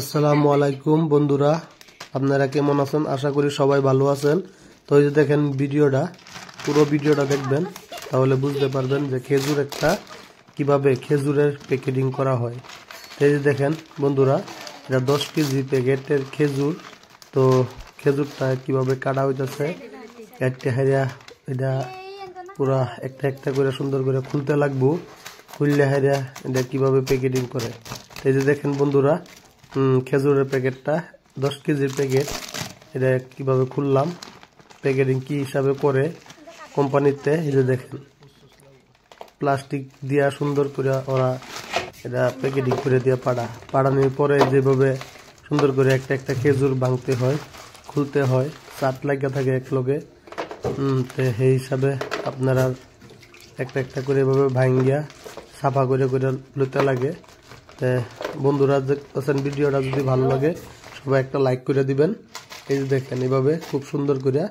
আসসালামু আলাইকুম বন্ধুরা আপনারা কেমন আছেন আশা করি সবাই ভালো আছেন তো এই যে দেখেন ভিডিওটা পুরো ভিডিওটা দেখবেন তাহলে বুঝতে পারবেন যে খেজুর একটা কিভাবে খেজুরের প্যাকেটিং করা হয় এই যে দেখেন বন্ধুরা এটা দশ কেজি প্যাকেটের খেজুর তো খেজুরটা কিভাবে কাটা হইতেছে একটা হেরিয়া এটা পুরা একটা একটা করে সুন্দর করে খুলতে লাগবো খুললে হেরিয়া এটা কিভাবে প্যাকেটিং করে এই যে দেখেন বন্ধুরা খেজুরের প্যাকেটটা দশ কেজির প্যাকেট এটা কিভাবে খুললাম প্যাকেটিং কি হিসাবে করে কোম্পানিতে এই দেখেন প্লাস্টিক দিয়া সুন্দর করে ওরা এটা প্যাকেটিং করে দিয়ে পাড়া পাড়ানোর পরে যেভাবে সুন্দর করে একটা একটা খেজুর ভাঙতে হয় খুলতে হয় চাট লাগিয়ে থাকে এক লোকে তো সেই হিসাবে আপনারা একটা একটা করে এভাবে ভাঙ্গিয়া সাফা করে করে লুতে লাগে তো বন্ধুরা দেখতেছেন ভিডিওটা যদি ভালো লাগে সবাই একটা লাইক করে দিবেন এই যে দেখেন এভাবে খুব সুন্দর করে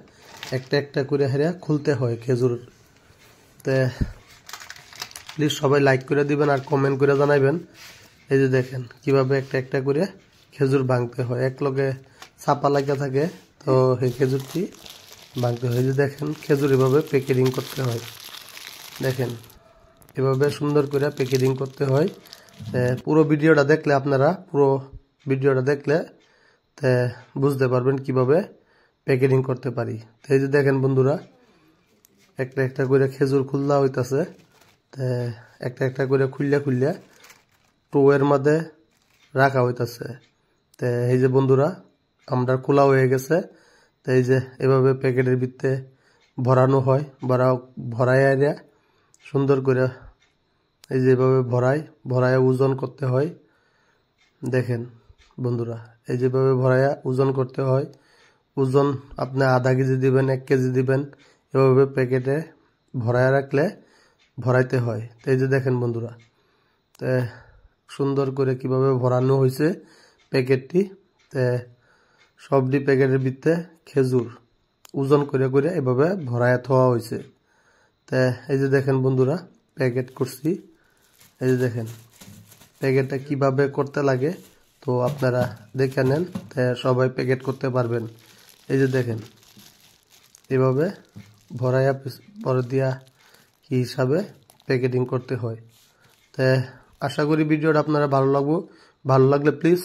একটা একটা করে হেরে খুলতে হয় খেজুর তে প্লিজ সবাই লাইক করে দিবেন আর কমেন্ট করে জানাবেন এই যে দেখেন কিভাবে একটা একটা করে খেজুর ভাঙতে হয় এক লগে ছাপা লাগা থাকে তো সেই খেজুরটি ভাঙতে হয় যে দেখেন খেজুর এভাবে প্যাকেটিং করতে হয় দেখেন এভাবে সুন্দর করে প্যাকেটিং করতে হয় পুরো ভিডিওটা দেখলে আপনারা পুরো ভিডিওটা দেখলে বুঝতে পারবেন কিভাবে প্যাকেটিং করতে পারি তো এই যে দেখেন বন্ধুরা একটা একটা করে খেজুর খুললা হইতাছে একটা একটা করে খুললে খুললে টোয়ের মধ্যে রাখা হইতাছে তে এই যে বন্ধুরা আমরা খোলা হয়ে গেছে তো এই যে এভাবে প্যাকেটের ভিত্তে ভরানো হয় ভরা ভরাই আনিয়া সুন্দর করে এই যেভাবে ভরাই ভরায় ওজন করতে হয় দেখেন বন্ধুরা এই যেভাবে ভরাইয়া ওজন করতে হয় ওজন আপনি আধা কেজি দিবেন এক কেজি দিবেন এভাবে প্যাকেটে ভরায় রাখলে ভরাইতে হয় তো এই যে দেখেন বন্ধুরা তে সুন্দর করে কিভাবে ভরানো হয়েছে প্যাকেটটি তে সবটি প্যাকেটের ভিত্তে খেজুর ওজন করে করে এভাবে ভরায় থওয়া হয়েছে তে এই যে দেখেন বন্ধুরা প্যাকেট করছি এই যে দেখেন প্যাকেটটা কিভাবে করতে লাগে তো আপনারা দেখে নেন সবাই প্যাকেট করতে পারবেন এই যে দেখেন এভাবে ভরাইয়া পরে দিয়া কি হিসাবে প্যাকেটিং করতে হয় তো আশা করি ভিডিওটা আপনারা ভালো লাগবো ভালো লাগলে প্লিজ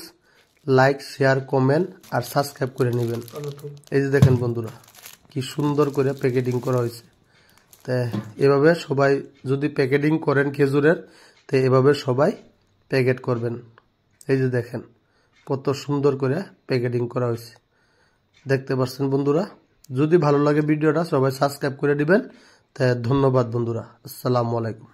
লাইক শেয়ার কমেন্ট আর সাবস্ক্রাইব করে নেবেন এই যে দেখেন বন্ধুরা কি সুন্দর করে প্যাকেটিং করা হয়েছে তো এভাবে সবাই যদি প্যাকেটিং করেন খেজুরের তো এভাবে সবাই প্যাকেট করবেন এই যে দেখেন কত সুন্দর করে প্যাকেটিং করা হয়েছে দেখতে পাচ্ছেন বন্ধুরা যদি ভালো লাগে ভিডিওটা সবাই সাবস্ক্রাইব করে দিবেন তাই ধন্যবাদ বন্ধুরা আসসালামু আলাইকুম